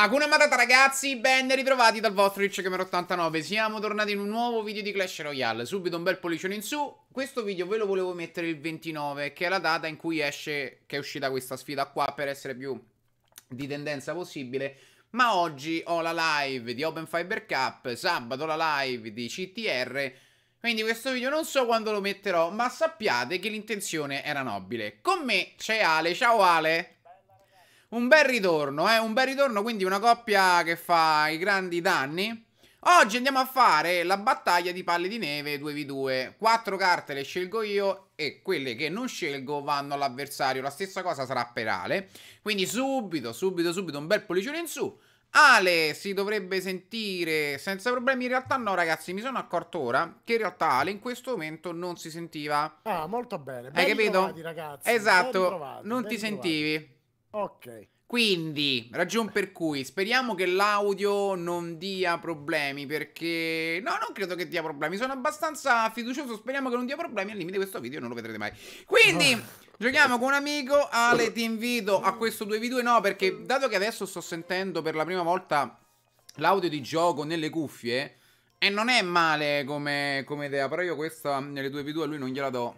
Hakuna Matata ragazzi, ben ritrovati dal vostro richcamera 89 Siamo tornati in un nuovo video di Clash Royale Subito un bel pollicione in su Questo video ve lo volevo mettere il 29 Che è la data in cui esce, che è uscita questa sfida qua Per essere più di tendenza possibile Ma oggi ho la live di Open Fiber Cup Sabato la live di CTR quindi questo video non so quando lo metterò, ma sappiate che l'intenzione era nobile. Con me c'è Ale, ciao Ale! Un bel ritorno, eh, un bel ritorno, quindi una coppia che fa i grandi danni. Oggi andiamo a fare la battaglia di palle di neve 2v2. Quattro carte le scelgo io e quelle che non scelgo vanno all'avversario. La stessa cosa sarà per Ale. Quindi subito, subito, subito un bel pollicione in su. Ale si dovrebbe sentire senza problemi. In realtà no, ragazzi, mi sono accorto ora che in realtà Ale in questo momento non si sentiva. Ah, molto bene. Ben Hai capito? Ragazzi. Esatto, ben non ben ti trovati. sentivi. Ok. Quindi, ragion per cui speriamo che l'audio non dia problemi perché... No, non credo che dia problemi, sono abbastanza fiducioso, speriamo che non dia problemi, al limite questo video non lo vedrete mai. Quindi, giochiamo con un amico, Ale ti invito a questo 2v2, no perché dato che adesso sto sentendo per la prima volta l'audio di gioco nelle cuffie, e non è male come, come idea, però io questa nelle 2v2 a lui non gliela do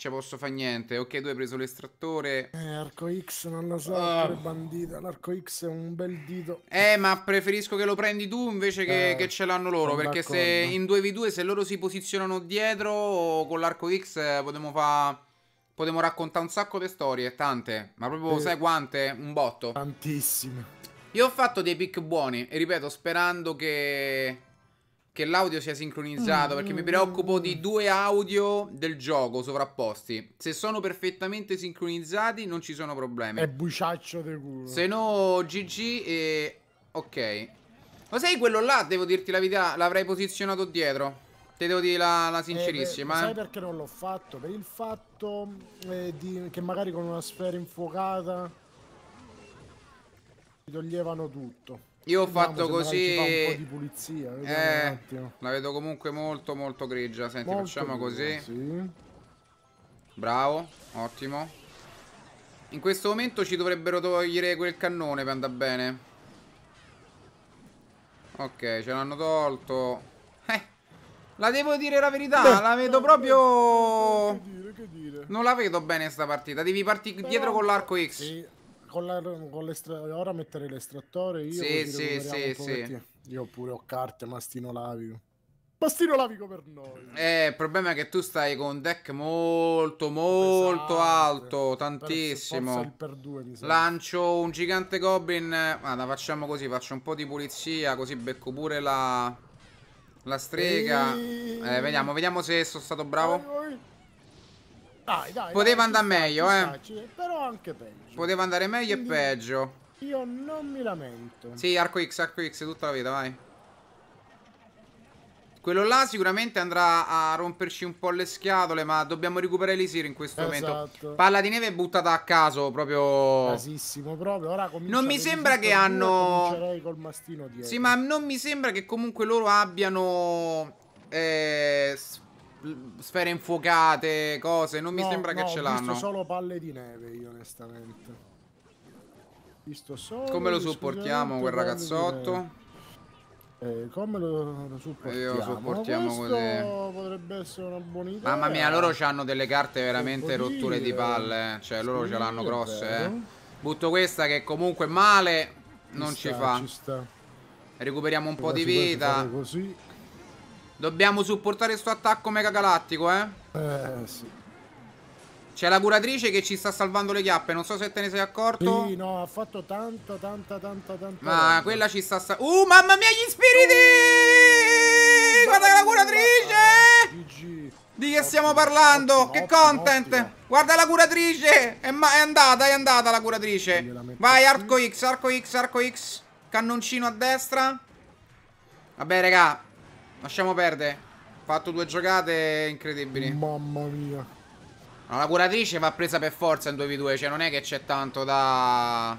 ci posso fare niente. Ok, tu hai preso l'estrattore. Eh, arco X non lo so, uh. bandita. L'arco X è un bel dito. Eh, ma preferisco che lo prendi tu invece che, eh, che ce l'hanno loro. Perché se in 2v2, se loro si posizionano dietro, con l'arco X eh, potremmo fare. Potremmo raccontare un sacco di storie, tante. Ma proprio, eh, sai quante? Un botto. Tantissime. Io ho fatto dei pick buoni. E ripeto, sperando che che l'audio sia sincronizzato perché mi preoccupo di mm. due audio del gioco sovrapposti. Se sono perfettamente sincronizzati non ci sono problemi. È buciaccio del culo. Se no GG e ok. Ma sai quello là, devo dirti la verità, l'avrei posizionato dietro. Te devo dire la, la sincerissima. Eh, sai perché non l'ho fatto? Per il fatto eh, di, che magari con una sfera infuocata ti toglievano tutto. Io ho fatto così. Un po' di pulizia, eh, la vedo comunque molto molto grigia. Senti, molto facciamo grigia, così. Sì. Bravo, ottimo. In questo momento ci dovrebbero togliere quel cannone per andare bene. Ok, ce l'hanno tolto. Eh, la devo dire la verità, Beh, la vedo no, proprio... Che dire, che dire. Non la vedo bene sta partita, devi partire dietro con l'arco X. Sì con, la, con l'estrattore, ora mettere l'estrattore io sì, sì, sì, sì. Io pure ho carte, mastino lavico. Mastino lavico per noi. Eh, il problema è che tu stai con un deck molto molto Pesante. alto, tantissimo. Per, per due, Lancio un gigante goblin. Guarda, facciamo così, faccio un po' di pulizia, così becco pure la la strega. E... Eh, vediamo, vediamo se sono stato bravo. Oi, oi. Dai, dai, Poteva andare meglio, staci, eh. Però anche peggio. Poteva andare meglio Quindi e peggio. Io non mi lamento. Sì, arco X, arco X, tutta la vita, vai. Quello là sicuramente andrà a romperci un po' le schiatole, ma dobbiamo recuperare l'Isir in questo esatto. momento. Palla di neve buttata a caso, proprio... Casissimo, proprio. Ora non mi sembra che hanno... Col mastino dietro. Sì, ma non mi sembra che comunque loro abbiano... Eh sfere infuocate, cose, non mi no, sembra no, che ce l'hanno. Ho visto solo palle di neve io onestamente. Visto solo Come lo supportiamo quel ragazzotto? Eh, come lo, lo supportiamo? Io supportiamo così. Potrebbe essere una buona idea. Mamma mia, loro hanno delle carte veramente rotture dire. di palle. Eh. Cioè, loro ce l'hanno grosse. Eh. Butto questa che comunque male non ci, ci sta, fa. Ci Recuperiamo un Però po' di vita. Così Dobbiamo supportare sto attacco mega galattico, eh? Eh, sì. C'è la curatrice che ci sta salvando le chiappe, non so se te ne sei accorto. Sì, no, ha fatto tanta, tanta, tanta, tanta. Ma tanto. quella ci sta salvando. Uh, mamma mia, gli spiriti! Uh, Guarda la curatrice! GG. Di che stiamo parlando? Ottimo, che content! Ottimo. Guarda la curatrice! È, è, andata, è andata la curatrice. Vai, arco X, arco X, arco X. Cannoncino a destra. Vabbè, raga, Lasciamo perdere. Fatto due giocate incredibili. Mamma mia. No, la curatrice va presa per forza in 2v2. Cioè, non è che c'è tanto da...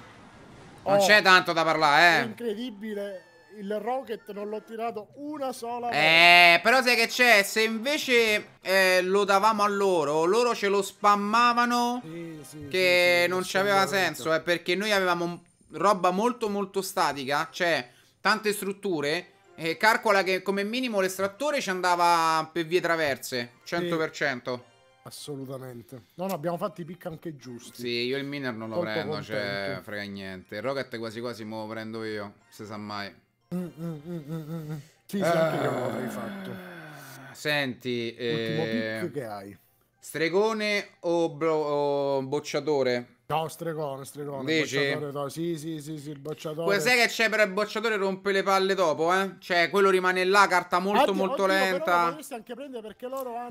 Non oh, c'è tanto da parlare, eh. È incredibile. Il rocket non l'ho tirato una sola eh, volta. Eh, però sai che c'è? Se invece eh, lo davamo a loro, loro ce lo spammavano. Sì, sì, che sì, non ci aveva senso. Eh, perché noi avevamo roba molto molto statica. Cioè, tante strutture e calcola che come minimo l'estrattore ci andava per vie traverse, 100%. Sì. Assolutamente. No, no, abbiamo fatto i pick anche giusti. Sì, io il miner non lo Molto prendo, contento. cioè, frega niente. Il rocket quasi quasi me lo prendo io, se sa mai. Mm, mm, mm, sì, sì, uh... anche io l'avrei fatto. Senti, l'ultimo eh... pick che hai. Stregone o, bro, o bocciatore? No, stregone, stregone. Invece... No. Sì, sì, sì, sì, il bocciatore. Poi sai che c'è però il bocciatore rompe le palle dopo, eh? Cioè, quello rimane là, carta molto, oddio, molto oddio, lenta.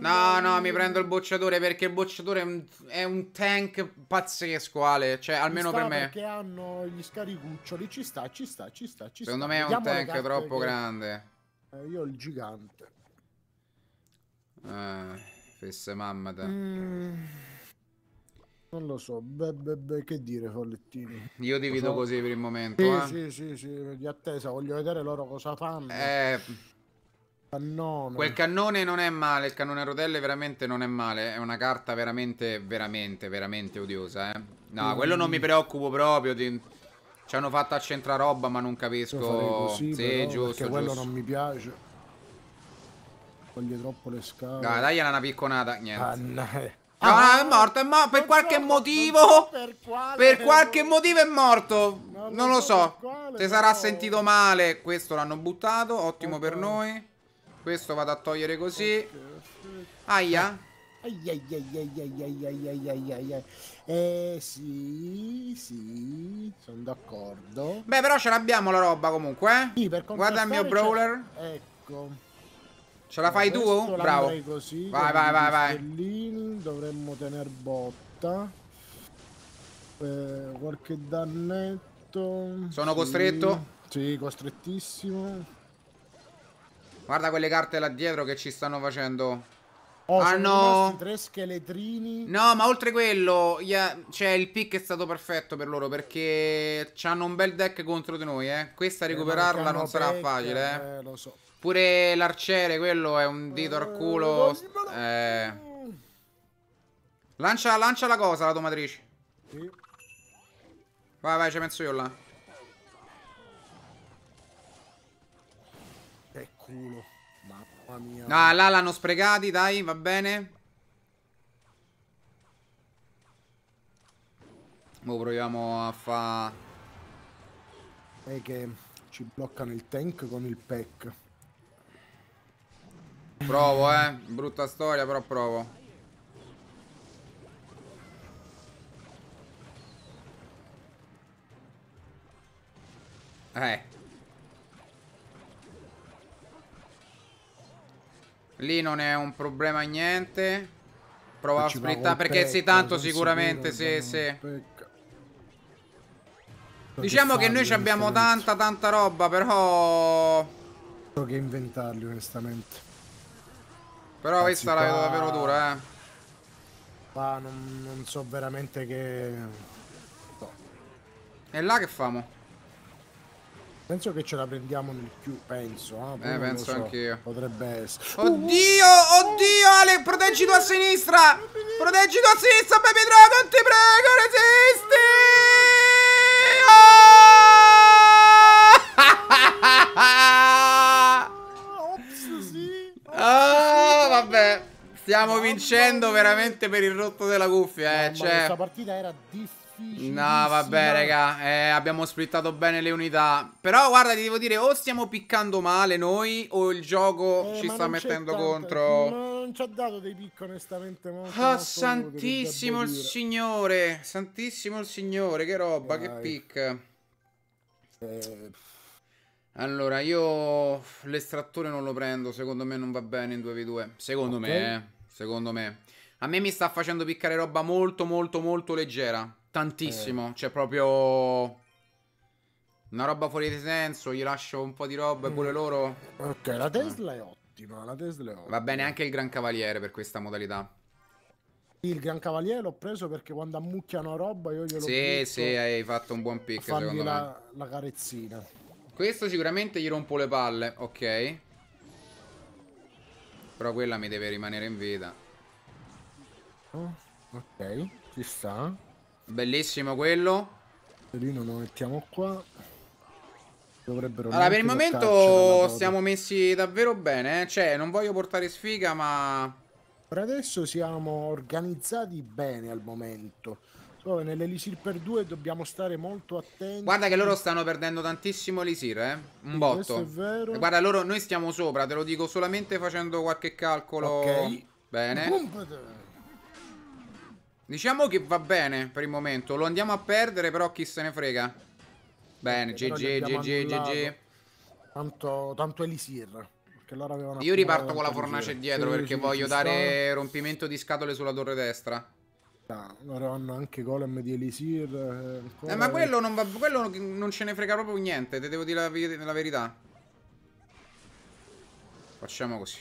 No, no, mi prendo il bocciatore perché il bocciatore è un, tank pazzesco, Ale. Cioè, almeno per me. Perché hanno gli scaricuccioli, ci sta, ci sta, ci sta, ci sta. Secondo me è un tank troppo che... grande. Eh, io ho il gigante. Eh... Fesse mamma te. Mm. Non lo so, beh, beh, beh, che dire Follettini. Io divido so. così per il momento. Sì, eh. sì, sì, sì, di attesa, voglio vedere loro cosa fanno. Eh... Cannone. Quel cannone non è male, il cannone a rotelle veramente non è male, è una carta veramente, veramente, veramente odiosa. Eh. No, mm. quello non mi preoccupo proprio. Di... Ci hanno fatto accentrare roba, ma non capisco. Così, sì, però, giusto, giusto. quello non mi piace. Coglie troppo le scale. Dai, dai, una picconata. Niente. Ah, no. no, è morto, ma per qualche so, motivo. per, quale, per, qualche motivo è morto. No, non, non, lo so. Quale, Se sarà sentito male, questo l'hanno buttato. Ottimo okay. per noi. Questo vado a togliere così. Okay. Aia. Aia, Eh sì, sì, sono d'accordo. Beh, però ce l'abbiamo la roba comunque. Eh? Sì, Guarda il mio brawler. Ecco. Ce la fai tu? Bravo. Così, vai, vai, vai, vai. Dovremmo tener botta. Eh, qualche dannetto. Sono sì. costretto? Sì, costrettissimo. Guarda quelle carte là dietro che ci stanno facendo. Oh, ah no! Tre scheletrini. No, ma oltre quello, yeah, cioè il pick è stato perfetto per loro perché hanno un bel deck contro di noi, eh. Questa eh, recuperarla non sarà pack, facile, eh. eh. Lo so. Pure l'arciere, quello è un dito al culo. Eh. Lancia, lancia la cosa, la domatrice. Vai, vai, ci penso io là. Che culo. Mamma mia. Ah, là l'hanno sprecati, dai, va bene. Ora proviamo a fa... E che ci bloccano il tank con il pack. Provo, eh. Brutta storia, però provo. Eh. Lì non è un problema niente. Provo a sprittare perché pecco, sì, tanto sicuramente sì, sì. Diciamo che noi abbiamo tanta tanta roba, però... So che inventarli onestamente. Però Anzi, questa la vedo davvero dura, eh. Qua non, non so veramente che... No. E là che famo? Penso che ce la prendiamo nel più, penso. Ah, eh, eh penso so. anch'io. Potrebbe essere. Oddio, oddio, Ale, proteggi tu a sinistra! Proteggi tu a sinistra, Baby Dragon, ti prego, resisti! Oh! Ops, sì. Oh. Stiamo no, vincendo no, veramente per il rotto della cuffia, eh. Cioè... Questa partita era difficile. No, vabbè, raga. Eh, abbiamo splittato bene le unità. Però, guarda, ti devo dire, o stiamo piccando male noi, o il gioco eh, ci sta mettendo contro. Ma non ci ha dato dei picchi, onestamente. Molto, oh, molto santissimo il signore. Santissimo il signore. Che roba, Dai. che pick. Eh... Allora, io l'estrattore non lo prendo, secondo me non va bene in 2v2. Secondo okay. me, eh secondo me. A me mi sta facendo piccare roba molto, molto, molto leggera. Tantissimo. Eh. Cioè, proprio... Una roba fuori di senso, gli lascio un po' di roba e pure mm. loro. Ok, la Tesla è ottima, la Tesla è ottima. Va bene anche il Gran Cavaliere per questa modalità. Il Gran Cavaliere l'ho preso perché quando ammucchiano roba io glielo Sì, sì, hai fatto un buon pick secondo la, me. la carezzina. Questo sicuramente gli rompo le palle, ok. Però quella mi deve rimanere in vita. Oh, ok, ci sta. Bellissimo quello. Lino lo mettiamo qua. Dovrebbero allora, per il momento siamo messi davvero bene. Eh? Cioè, non voglio portare sfiga, ma... Per adesso siamo organizzati bene al momento. Cioè, nell'Elisir per due dobbiamo stare molto attenti. Guarda che loro stanno perdendo tantissimo Elisir, eh. Un botto. Guarda, loro, noi stiamo sopra, te lo dico solamente facendo qualche calcolo. Ok. Bene. Diciamo che va bene per il momento. Lo andiamo a perdere, però chi se ne frega. Bene, GG, GG, GG. Tanto, tanto Elisir. Io riparto con la fornace dietro perché voglio dare rompimento di scatole sulla torre destra. No, loro hanno anche Golem di Elisir. Eh, eh ma quello non, va, quello non ce ne frega proprio niente, te devo dire la, la verità. Facciamo così.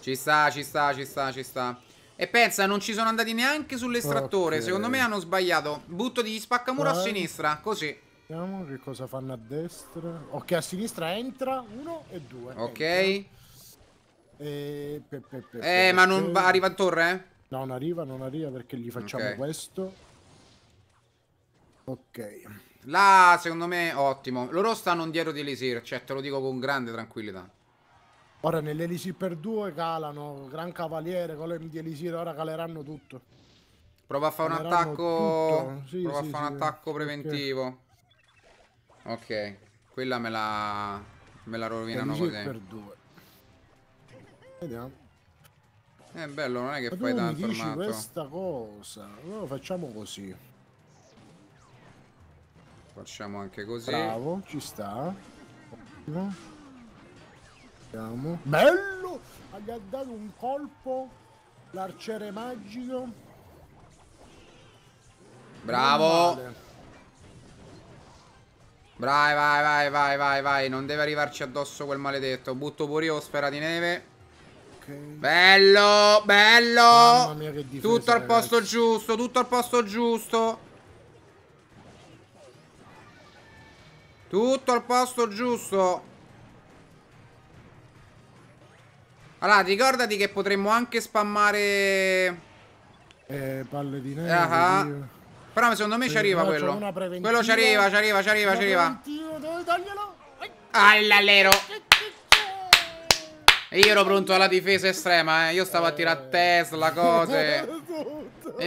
Ci sta, ci sta, ci sta, ci sta. E pensa, non ci sono andati neanche sull'estrattore. Okay. Secondo me hanno sbagliato. Butto di spaccamuro Vai. a sinistra, così. Vediamo che cosa fanno a destra. Ok, a sinistra entra uno e due. Ok. E... Pe, pe, pe, eh, ma non arriva in torre, eh? No, non arriva, non arriva perché gli facciamo okay. questo. Ok. Là, secondo me, ottimo. Loro stanno indietro di Elisir, cioè te lo dico con grande tranquillità. Ora nell'Elisir per due calano, Gran Cavaliere, con di Elisir, ora caleranno tutto. Prova a fare un attacco... Sì, Prova sì, a fare sì, un attacco preventivo. Okay. ok, quella me la... me la rovinano così. per 2. Vediamo. È eh, bello, non è che Ma fai tanto dici armato. questa cosa. Allora facciamo così. Facciamo anche così. Bravo, ci sta. Andiamo. Bello! Gli ha dato un colpo l'arciere magico. Bravo! Vai, vai, vai, vai, vai, vai. Non deve arrivarci addosso quel maledetto. Butto pure io spera di neve. Bello, bello. Mamma mia, che difesa, tutto al ragazzi. posto giusto, tutto al posto giusto. Tutto al posto giusto. Allora, ricordati che potremmo anche spammare... Eh, palle di neve. Ah, ah. Però secondo me ci arriva eh, quello. Quello ci arriva, ci arriva, ci arriva, ci arriva. Dove taglielo? All'allero. E io ero pronto alla difesa estrema, eh. Io stavo a tirare a Tesla, cose. Eh.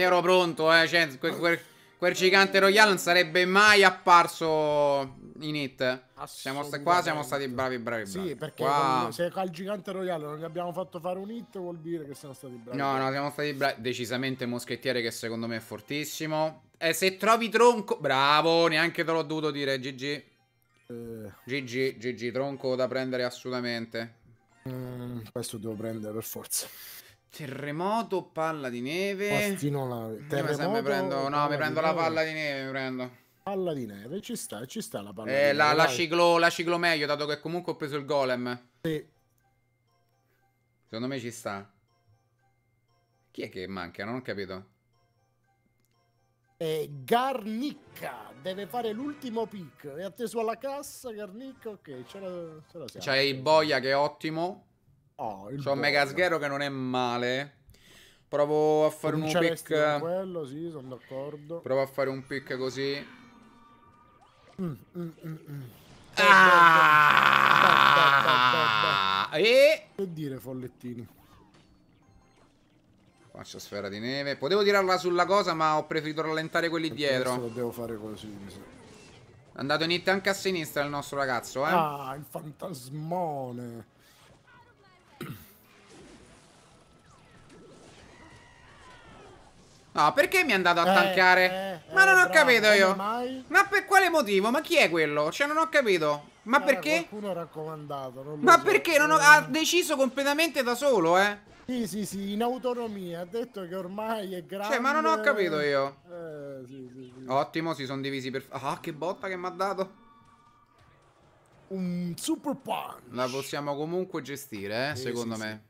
Io ero pronto, eh. Cioè, quel, quel, quel, gigante Royale non sarebbe mai apparso in it. Siamo qua siamo stati bravi, bravi, bravi. Sì, perché qua... se al gigante Royale non gli abbiamo fatto fare un hit vuol dire che siamo stati bravi. No, no, siamo stati bravi. Decisamente moschettiere che secondo me è fortissimo. E se trovi tronco... Bravo, neanche te l'ho dovuto dire, GG. Eh. GG, GG, tronco da prendere assolutamente. Mm, questo devo prendere per forza. Terremoto, palla di neve. Mastino nave. Mm, terremoto. Mi prendo, no, mi prendo la neve. palla di neve, mi prendo. Palla di neve, ci sta, ci sta la palla eh, di neve. La, la, ciclo, la ciclo meglio, dato che comunque ho preso il golem. Sì. Secondo me ci sta. Chi è che manca? Non ho capito. E Garnicca deve fare l'ultimo pick. È atteso alla cassa. Garnicca, ok, ce la, ce la C'è il Boia che è ottimo. Oh, ah, C'è un Mega Megasghero che non è male. Provo a fare un pick. Quello, sì, sono d'accordo. Provo a fare un pick così. ah! E... Che dire, follettini? Faccio sfera di neve. Potevo tirarla sulla cosa, ma ho preferito rallentare quelli per dietro. Devo fare così, È andato in hit anche a sinistra il nostro ragazzo, eh. Ah, il fantasmone. No, perché mi è andato a eh, tankare? Eh, eh, ma non ho bravo, capito io. Ma per quale motivo? Ma chi è quello? Cioè, non ho capito. Ma eh, perché? Qualcuno raccomandato. ma so. perché? Non ho... Eh. Ha deciso completamente da solo, eh. Sì, sì, sì, in autonomia. Ha detto che ormai è cioè, grande. Cioè, ma non ho capito io. Eh, sì, sì, sì. Ottimo, si sono divisi per... Ah, che botta che mi ha dato. Un super punch. La possiamo comunque gestire, eh, secondo me.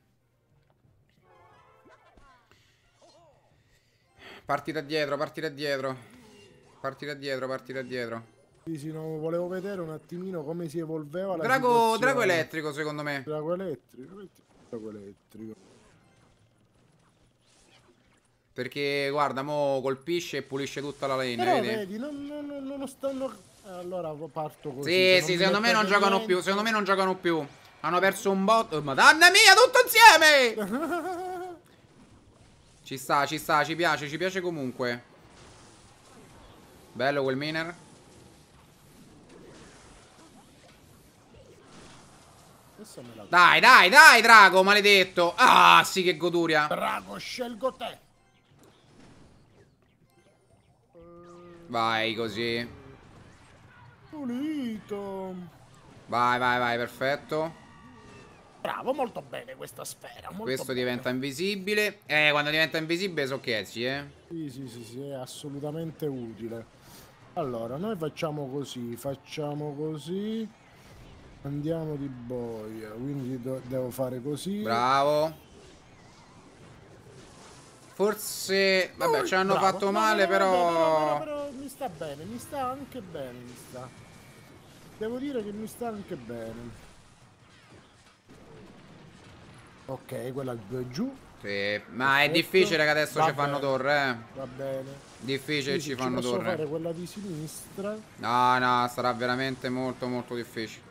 Parti da dietro, parti da dietro. Parti da dietro, parti da dietro. Sì, sì, no, volevo vedere un attimino come si evolveva la Drago, Drago elettrico, secondo me. Drago elettrico, drago elettrico. Perché guarda, mo colpisce e pulisce tutta la lane. Però vedi, non, non, non, stanno. Allora parto così. Sì, se sì, secondo me non giocano niente. più. Secondo me non giocano più. Hanno perso un bot. Oh, Madonna mia, tutto insieme! ci sta, ci sta, ci piace, ci piace comunque. Bello quel miner. Dai, dai, dai, Drago, maledetto. Ah, sì, che goduria. Drago, scelgo te. Vai così. Pulito. Vai, vai, vai, perfetto. Bravo, molto bene questa sfera. Questo bene. diventa invisibile. Eh, quando diventa invisibile so che esci, eh. Sì, sì, sì, sì, è assolutamente utile. Allora, noi facciamo così, facciamo così. Andiamo di boia, quindi devo fare così. Bravo. Forse... Vabbè, ci hanno bravo. fatto male, no, no, però... No, però... mi sta bene, mi sta anche bene, mi sta. Devo dire che mi sta anche bene. Ok, quella giù. Sì, ma è difficile che adesso va ci bene. fanno torre, eh. Va bene. Difficile che ci fanno ci torre. fare quella di sinistra. No, no, sarà veramente molto molto difficile.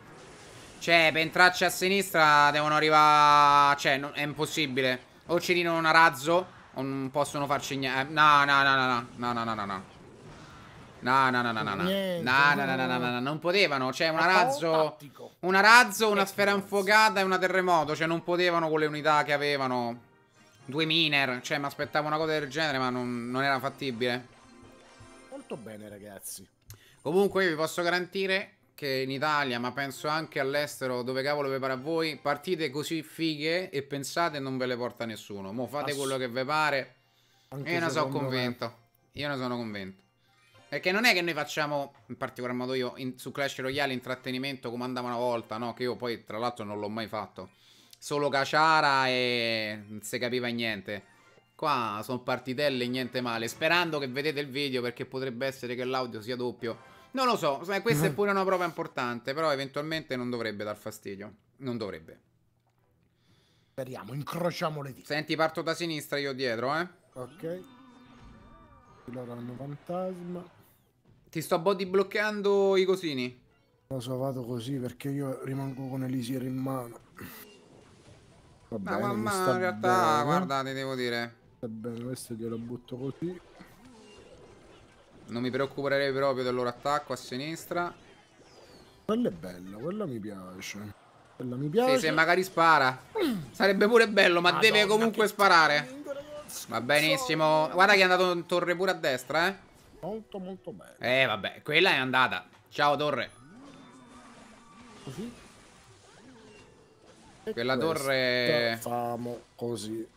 Cioè, per entrarci a sinistra devono arrivare... Cioè, non... è impossibile. O ci tirano una razzo non possono farci niente. No, no, no, no, no, no, no, no, no. No, no, no, no, no, no. no, no, no, no, no, no, no, non potevano. Cioè, una razzo, una razzo, una sfera infuocata e una terremoto. Cioè, non potevano con le unità che avevano. Due miner. Cioè, mi aspettavo una cosa del genere, ma non, non era fattibile. Molto bene, ragazzi. Comunque, vi posso garantire anche in Italia, ma penso anche all'estero, dove cavolo vi pare a voi, partite così fighe e pensate non ve le porta nessuno. Mo fate Ass quello che vi pare. Anche io ne sono convinto. Me. Io ne sono convinto. Perché non è che noi facciamo, in particolar modo io, in, su Clash Royale intrattenimento come andava una volta, no? Che io poi tra l'altro non l'ho mai fatto. Solo caciara e non si capiva niente. Qua sono partitelle niente male. Sperando che vedete il video perché potrebbe essere che l'audio sia doppio. Non lo so, questa è mm. pure una prova importante, però eventualmente non dovrebbe dar fastidio. Non dovrebbe. Speriamo, incrociamo le dita. Senti, parto da sinistra io dietro, eh. Ok. Loro hanno fantasma. Ti sto body bloccando i cosini. Lo so, vado così perché io rimango con Elisir in mano. Va bene, ma, ma in realtà, bene. guarda, ti devo dire. Va bene, questo glielo butto così. Non mi preoccuperei proprio del loro attacco a sinistra. Quella è bella, quella mi piace. Quella mi piace. Sì, se magari spara. Sarebbe pure bello, ma Madonna, deve comunque sparare. Tingo, Va benissimo. Guarda che è andato in torre pure a destra, eh. Molto, molto bello. Eh, vabbè, quella è andata. Ciao, torre. Così. E quella torre... Famo così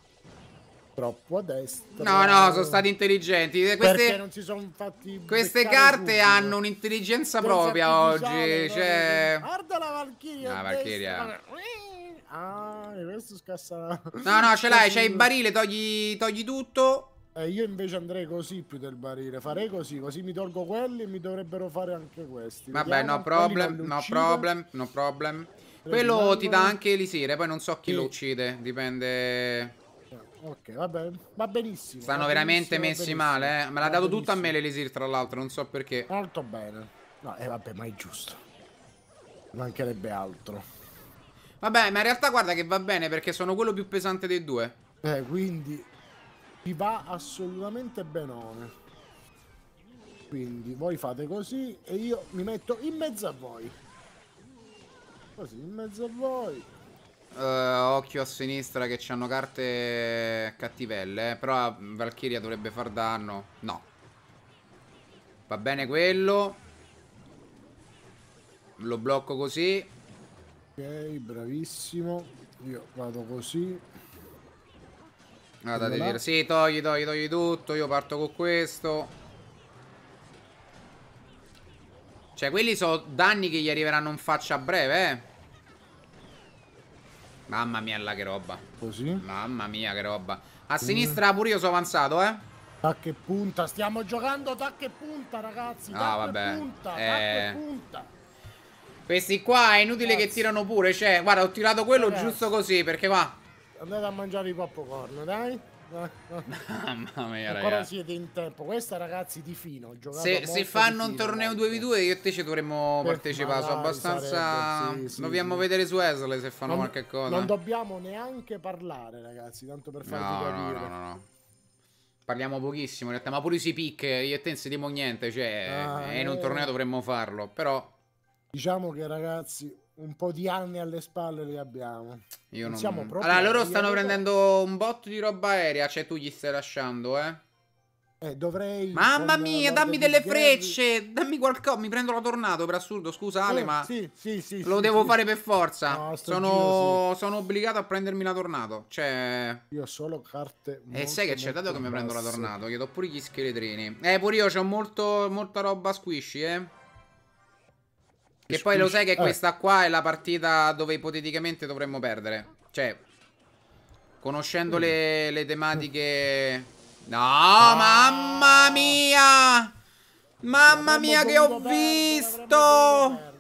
troppo a destra. No, no, sono stati intelligenti. Queste, queste carte tutto. hanno un'intelligenza propria oggi. Cioè... Guarda la Valchiria. La Valchiria. Ah, questo scassa. No, no, ce l'hai, c'è il barile, togli, togli tutto. Eh, io invece andrei così più del barile, farei così, così mi tolgo quelli e mi dovrebbero fare anche questi. Vabbè, Vediamo no problem, no problem, no problem. Quello ti dà anche l'isire, poi non so chi sì. lo uccide, dipende... Ok, va, bene. va benissimo. Stanno va veramente messi male, eh. Me l'ha dato benissimo. tutto a me l'Elisir, tra l'altro, non so perché. Molto bene. No, e eh, vabbè, ma è giusto. Mancherebbe altro. Vabbè, ma in realtà guarda che va bene perché sono quello più pesante dei due. Eh, quindi vi va assolutamente benone. Quindi voi fate così e io mi metto in mezzo a voi. Così, in mezzo a voi. Uh, occhio a sinistra che hanno carte cattivelle. Eh. Però Valkyria dovrebbe far danno. No. Va bene quello. Lo blocco così. Ok, bravissimo. Io vado così. Guardate, dire. sì, togli, togli, togli tutto. Io parto con questo. Cioè, quelli sono danni che gli arriveranno in faccia a breve, eh. Mamma mia là che roba Così Mamma mia che roba A sinistra pure io sono avanzato eh Tac e punta Stiamo giocando tac e punta ragazzi Tac ah, vabbè. e punta eh... Tac e punta Questi qua è inutile Grazie. che tirano pure Cioè guarda ho tirato quello Grazie. giusto così Perché qua Andate a mangiare i popcorn dai Mamma mia, ragazzi. Ora siete in tempo. Questa, ragazzi, di fino. Se, se fanno un torneo 2v2, eh. io e te ci dovremmo per partecipare. Sono abbastanza. Sarebbe, sì, sì, dobbiamo sì. vedere su Esle se fanno non, qualche cosa. Non dobbiamo neanche parlare, ragazzi. Tanto per farvi no, capire. No, no, no, no. Parliamo pochissimo in realtà, ma pure sui pick io e te non si niente, cioè ah, in un eh. torneo dovremmo farlo, però... Diciamo che ragazzi, un po' di anni alle spalle li abbiamo. Io non... siamo proprio allora, loro stanno prendendo un botto di roba aerea, cioè tu gli stai lasciando, eh? Eh, dovrei... Mamma mia, dammi delle frecce, dammi qualcosa, mi prendo la tornato per assurdo, Scusate, eh, ma sì, sì, sì, lo devo fare per forza. No, sono... Giro, sono... obbligato a prendermi la tornato, cioè... Io ho solo carte... Eh, molto, e sai che c'è, dato che mi prendo la tornato, gli do pure gli scheletrini. Eh, pure io ho molto, molta roba squishy, eh. Che poi lo sai che eh. questa qua è la partita dove ipoteticamente dovremmo perdere. Cioè, conoscendo le, le, tematiche... No, ah. mamma mia! Mamma mia che ho visto!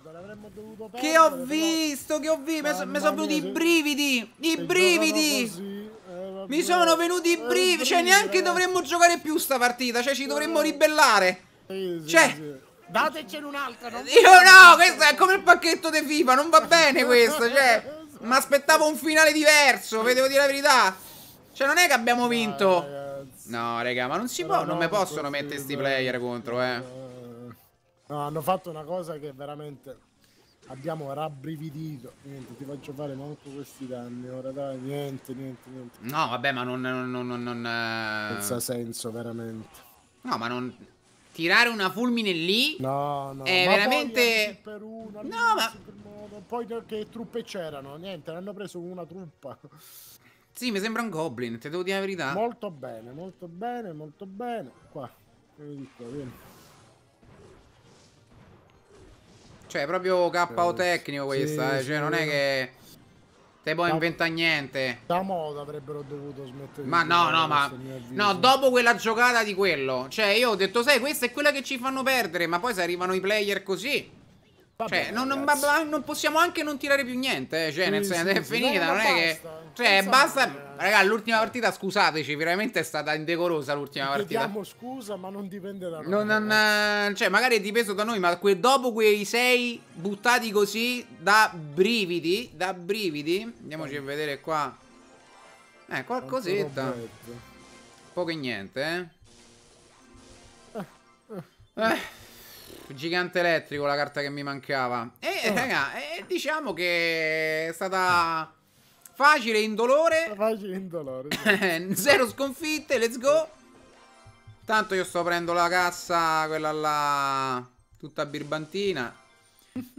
Che ho visto, che ho visto, mi sono venuti i brividi, i brividi! Mi sono venuti i brividi, cioè neanche eh. dovremmo giocare più sta partita, cioè ci dovremmo eh, ribellare! Cioè, Datecene un'altra. Io no, questo è come il pacchetto di FIFA, non va bene questo, cioè. Mi aspettavo un finale diverso, vi devo dire la verità. Cioè, non è che abbiamo vinto. No, raga, ma non si Però può, non mi possono mettere sti player contro, eh. eh. No, hanno fatto una cosa che veramente abbiamo rabbrividito. Niente, ti faccio fare manco questi danni. Ora dai, niente, niente, niente. No, vabbè, ma non. non, non, non, non eh... Senza senso, veramente. No, ma non tirare una fulmine lì no, no, è ma veramente... Poi Perù, no, ma... Poi che truppe c'erano? Niente, ne hanno preso una truppa. Sì, mi sembra un goblin, ti devo dire la verità. Molto bene, molto bene, molto bene. Qua, vieni vieni. Cioè, proprio KO eh, tecnico questa, sì, eh. cioè sì. non è che... Te poi inventa niente. Da moda avrebbero dovuto smettere Ma no, no, ma no, dopo quella giocata di quello, cioè io ho detto "Sai, questa è quella che ci fanno perdere", ma poi se arrivano i player così Vabbè, cioè, non, ma, ma, non, possiamo anche non tirare più niente, eh, cioè, nel senso, è finita, non è che... Cioè, basta... Raga, l'ultima partita, scusateci, veramente è stata indecorosa l'ultima partita. Chiediamo scusa, ma non dipende da noi. Non, non, cioè, magari è dipeso da noi, ma que dopo quei sei buttati così, da brividi, da brividi... Andiamoci a vedere qua. Eh, qualcosetta. Poco e niente, eh. Eh... eh. eh. Gigante elettrico, la carta che mi mancava. E, oh. raga, e diciamo che è stata facile, indolore. Facile, indolore. Sì. Zero sconfitte, let's go. Tanto io sto aprendo la cassa, quella là, tutta birbantina.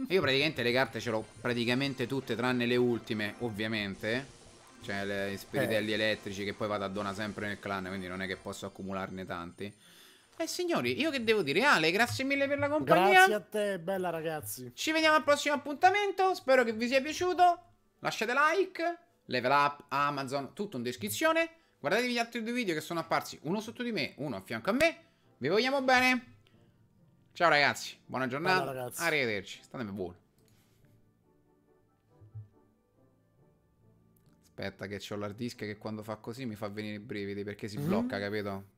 Io praticamente le carte ce l'ho praticamente tutte, tranne le ultime, ovviamente. Cioè, gli spiritelli eh. elettrici che poi vado a dona sempre nel clan, quindi non è che posso accumularne tanti. E eh, signori, io che devo dire? Ale, grazie mille per la compagnia. Grazie a te, bella ragazzi. Ci vediamo al prossimo appuntamento. Spero che vi sia piaciuto. Lasciate like, level up, Amazon, tutto in descrizione. Guardatevi gli altri due video che sono apparsi, uno sotto di me, uno a fianco a me. Vi vogliamo bene. Ciao ragazzi, buona giornata. Bella, ragazzi. Arrivederci. Statemi buono. Aspetta che c'ho l'hard disk che quando fa così mi fa venire i brividi perché si mm -hmm. blocca, mm-hmm. capito?